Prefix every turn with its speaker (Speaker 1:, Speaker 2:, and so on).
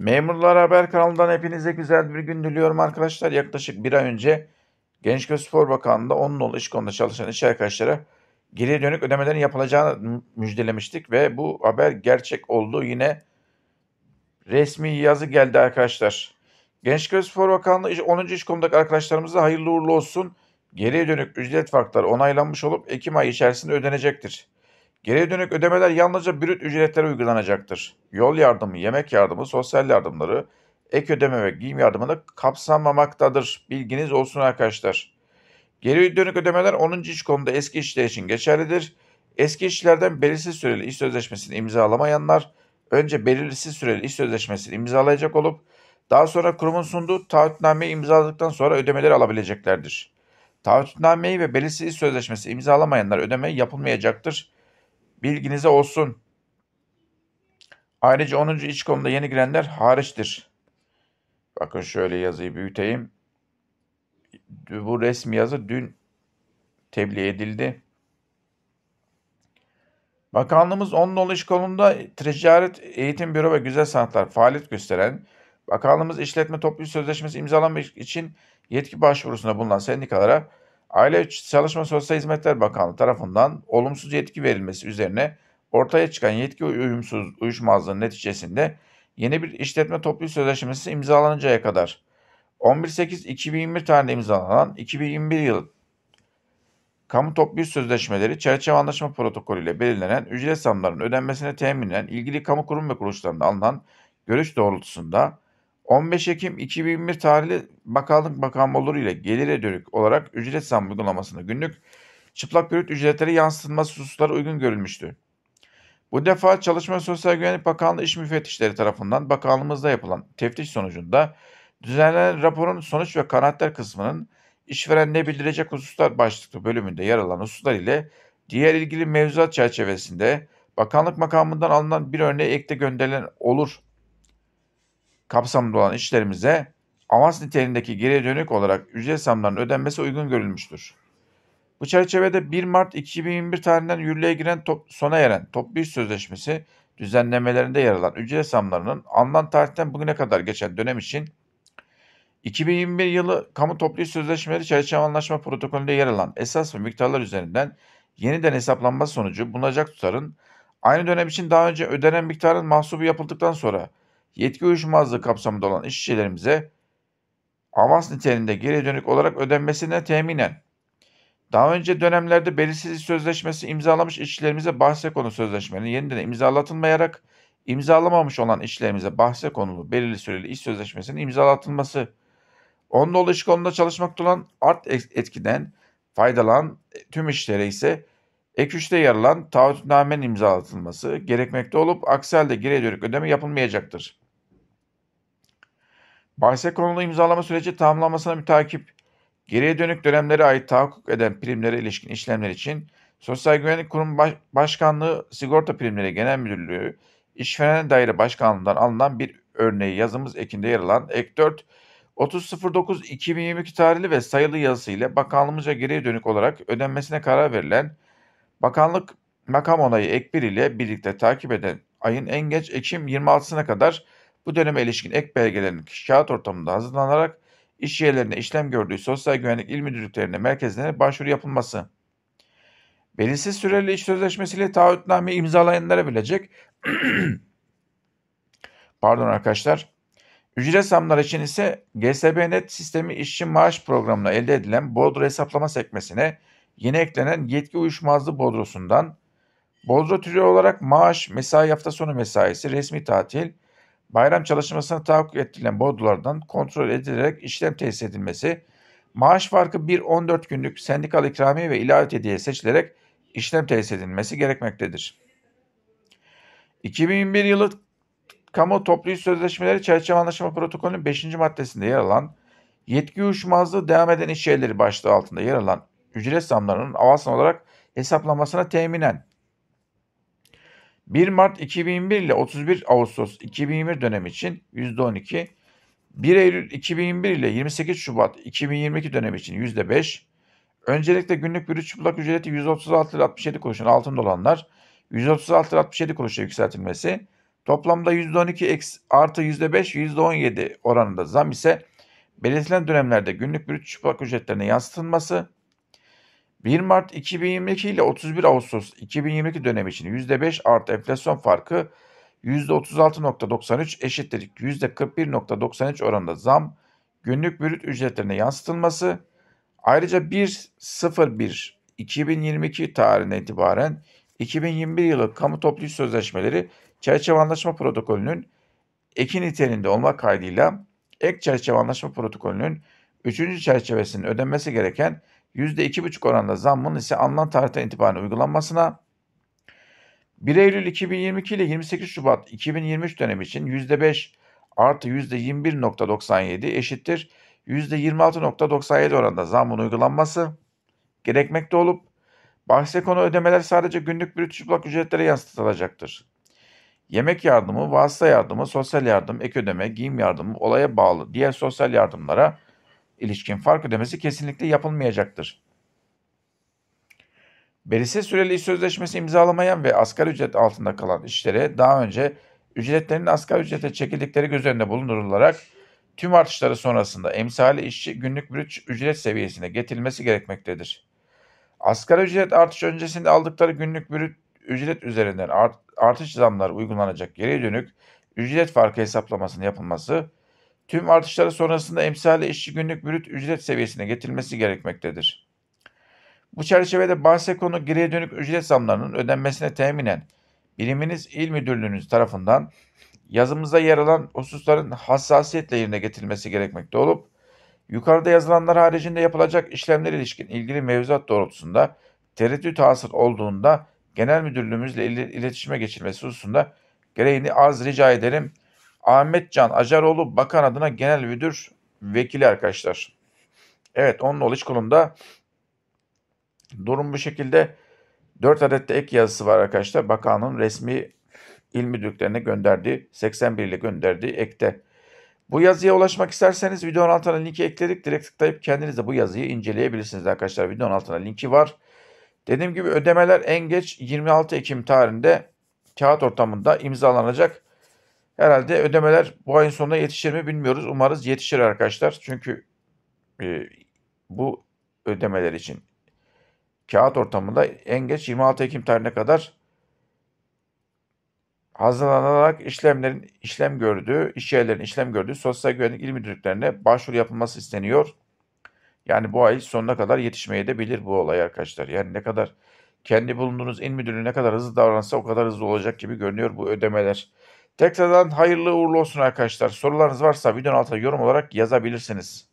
Speaker 1: Memurlar Haber kanalından hepinize güzel bir gün diliyorum arkadaşlar. Yaklaşık bir ay önce Genç ve Spor Bakanlığı'nda 10 nolu iş konuda çalışan iş arkadaşlara geri dönük ödemelerin yapılacağını müjdelemiştik ve bu haber gerçek oldu. Yine resmi yazı geldi arkadaşlar. Genç ve Spor Bakanlığı 10. iş konudaki arkadaşlarımıza hayırlı uğurlu olsun. Geriye dönük ücret farkları onaylanmış olup Ekim ayı içerisinde ödenecektir. Geriye dönük ödemeler yalnızca brüt ücretlere uygulanacaktır. Yol yardımı, yemek yardımı, sosyal yardımları, ek ödeme ve giyim yardımını kapsamamaktadır. Bilginiz olsun arkadaşlar. Geri dönük ödemeler 10. iş konuda eski işler için geçerlidir. Eski işçilerden belirsiz süreli iş sözleşmesini imzalamayanlar önce belirsiz süreli iş sözleşmesini imzalayacak olup daha sonra kurumun sunduğu taahhütnameyi imzaladıktan sonra ödemeleri alabileceklerdir. Taahhütnameyi ve belirsiz iş sözleşmesi imzalamayanlar ödeme yapılmayacaktır. Bilginize olsun. Ayrıca 10. iç konuda yeni girenler hariçtir. Bakın şöyle yazıyı büyüteyim. Bu resmi yazı dün tebliğ edildi. Bakanlığımız 10 nolu iş kolunda ticaret, eğitim büro ve güzel sanatlar faaliyet gösteren, bakanlığımız işletme toplu sözleşmesi imzalamak için yetki başvurusunda bulunan sendikalara Aile Çalışma Sosyal Hizmetler Bakanlığı tarafından olumsuz yetki verilmesi üzerine ortaya çıkan yetki uyumsuz uyuşmazlığı neticesinde yeni bir işletme toplu sözleşmesi imzalanıncaya kadar 11.8.2021 tarihinde imzalanan 2021 yıl kamu toplu sözleşmeleri çerçeve anlaşma protokolü ile belirlenen ücret zamlarının ödenmesine eden ilgili kamu kurum ve kuruluşlarında alınan görüş doğrultusunda 15 Ekim 2001 tarihli Bakanlık Bakanlığı ile gelire dönük olarak ücret zam uygulamasında günlük çıplak bürüt ücretleri yansıtılması hususları uygun görülmüştü. Bu defa Çalışma Sosyal Güvenlik Bakanlığı İş Müfettişleri tarafından bakanlığımızda yapılan teftiş sonucunda düzenlenen raporun sonuç ve kanaatler kısmının işverenle bildirecek hususlar başlıklı bölümünde yer alan hususlar ile diğer ilgili mevzuat çerçevesinde bakanlık makamından alınan bir örneği ekte gönderilen olur kapsamında olan işlerimize avans niteliğindeki geriye dönük olarak ücret zamlarının ödenmesi uygun görülmüştür. Bu çerçevede 1 Mart 2021 tarihinden yürürlüğe giren top, sona eren toplu iş sözleşmesi düzenlemelerinde yer alan ücret zamlarının alınan tarihten bugüne kadar geçen dönem için 2021 yılı kamu toplu iş sözleşmeleri çerçeve anlaşma protokolünde yer alan esas ve miktarlar üzerinden yeniden hesaplanma sonucu bulunacak tutarın aynı dönem için daha önce ödenen miktarın mahsubu yapıldıktan sonra yetki uyuşmazlığı kapsamında olan işçilerimize avans niteliğinde geri dönük olarak ödenmesine teminen daha önce dönemlerde belirsizlik sözleşmesi imzalamış işçilerimize bahse konu sözleşmenin yeniden imzalatılmayarak imzalamamış olan işçilerimize bahse konulu belirli süreli iş sözleşmesinin imzalatılması, onunla iş konuda çalışmakta olan art etkiden faydalan tüm işlere ise Ek 3'te yer alan taahhütnamenin imzalatılması gerekmekte olup aksi halde geriye dönük ödeme yapılmayacaktır. Bahse konulu imzalama süreci tamamlanmasına mütakip geriye dönük dönemlere ait tahakkuk eden primlere ilişkin işlemler için Sosyal Güvenlik Kurumu Başkanlığı Sigorta Primleri Genel Müdürlüğü İşveren Daire Başkanlığı'ndan alınan bir örneği yazımız ekinde yer alan ek 4 30.09.2022 tarihli ve sayılı yazısı ile bakanlığımızca geriye dönük olarak ödenmesine karar verilen Bakanlık makam onayı ek Ekbir ile birlikte takip eden ayın en geç Ekim 26'sına kadar bu döneme ilişkin ek belgelerin kağıt ortamında hazırlanarak iş yerlerine işlem gördüğü Sosyal Güvenlik il Müdürlüklerine merkezlerine başvuru yapılması. Belirsiz süreli iş sözleşmesiyle taahhütnameyi imzalayanlara bilecek pardon arkadaşlar. Ücret zamları için ise GSB.net sistemi işçi maaş programına elde edilen bodro hesaplama sekmesine yeni eklenen yetki uyuşmazlığı bodrosundan bodro türü olarak maaş, mesai hafta sonu mesaisi, resmi tatil, bayram çalışmasına tahakkuk ettirilen bodrolardan kontrol edilerek işlem tesis edilmesi, maaş farkı 1-14 günlük sendikal ikramiye ve ilave hediye seçilerek işlem tesis edilmesi gerekmektedir. 2001 yılı kamu toplu sözleşmeleri çerçeve anlaşma protokolünün 5. maddesinde yer alan yetki uyuşmazlığı devam eden iş yerleri başlığı altında yer alan ücret zamlarının avansal olarak hesaplamasına teminen 1 Mart 2001 ile 31 Ağustos 2021 dönem için %12, 1 Eylül 2001 ile 28 Şubat 2022 dönem için %5, öncelikle günlük bürüt çıplak ücreti 136 lira 67 kuruşun altında olanlar 136 lira 67 kuruşa yükseltilmesi, toplamda %12 artı %5 %17 oranında zam ise belirtilen dönemlerde günlük bürüt çıplak ücretlerine yansıtılması, 1 Mart 2022 ile 31 Ağustos 2022 dönemi için %5 artı enflasyon farkı %36.93 eşittir %41.93 oranında zam günlük bürüt ücretlerine yansıtılması ayrıca 1.01 2022 tarihine itibaren 2021 yılı kamu toplu sözleşmeleri çerçeve anlaşma protokolünün eki niteliğinde olmak kaydıyla ek çerçeve anlaşma protokolünün 3. çerçevesinin ödenmesi gereken %2,5 oranında zammın ise alınan tarihten itibaren uygulanmasına, 1 Eylül 2022 ile 28 Şubat 2023 dönemi için %5 artı %21.97 eşittir %26.97 oranında zammın uygulanması gerekmekte olup bahse konu ödemeler sadece günlük brüt çıplak ücretlere yansıtılacaktır. Yemek yardımı, vasıta yardımı, sosyal yardım, ek ödeme, giyim yardımı olaya bağlı diğer sosyal yardımlara ilişkin fark ödemesi kesinlikle yapılmayacaktır. Belirsiz süreli iş sözleşmesi imzalamayan ve asgari ücret altında kalan işlere daha önce ücretlerinin asgari ücrete çekildikleri göz önünde bulundurularak tüm artışları sonrasında emsali işçi günlük brüt ücret seviyesine getirilmesi gerekmektedir. Asgari ücret artış öncesinde aldıkları günlük brüt ücret üzerinden artış zamları uygulanacak geriye dönük ücret farkı hesaplamasının yapılması Tüm artışları sonrasında emsali işçi günlük brüt ücret seviyesine getirilmesi gerekmektedir. Bu çerçevede bahse konu geriye dönük ücret zamlarının ödenmesine teminen biriminiz il müdürlüğünüz tarafından yazımızda yer alan hususların hassasiyetle yerine getirilmesi gerekmekte olup yukarıda yazılanlar haricinde yapılacak işlemler ilişkin ilgili mevzuat doğrultusunda tereddüt hasıl olduğunda genel müdürlüğümüzle iletişime geçilmesi hususunda gereğini arz rica ederim. Ahmet Can Acaroğlu bakan adına genel müdür vekili arkadaşlar. Evet onun oluş kolunda durum bu şekilde 4 adet de ek yazısı var arkadaşlar. Bakanın resmi il müdürlüklerine gönderdiği 81 ile gönderdiği ekte. Bu yazıya ulaşmak isterseniz videonun altına linki ekledik. Direkt tıklayıp kendiniz de bu yazıyı inceleyebilirsiniz arkadaşlar. Videonun altına linki var. Dediğim gibi ödemeler en geç 26 Ekim tarihinde kağıt ortamında imzalanacak. Herhalde ödemeler bu ayın sonuna yetişir mi bilmiyoruz. Umarız yetişir arkadaşlar. Çünkü e, bu ödemeler için kağıt ortamında en geç 26 Ekim tarihine kadar hazırlanarak işlemlerin işlem gördüğü, iş yerlerinin işlem gördüğü sosyal güvenlik il müdürlüklerine başvuru yapılması isteniyor. Yani bu ay sonuna kadar yetişmeye de bilir bu olay arkadaşlar. Yani ne kadar kendi bulunduğunuz il müdürlüğü ne kadar hızlı davranırsa o kadar hızlı olacak gibi görünüyor bu ödemeler. Tekrardan hayırlı uğurlu olsun arkadaşlar. Sorularınız varsa videonun altına yorum olarak yazabilirsiniz.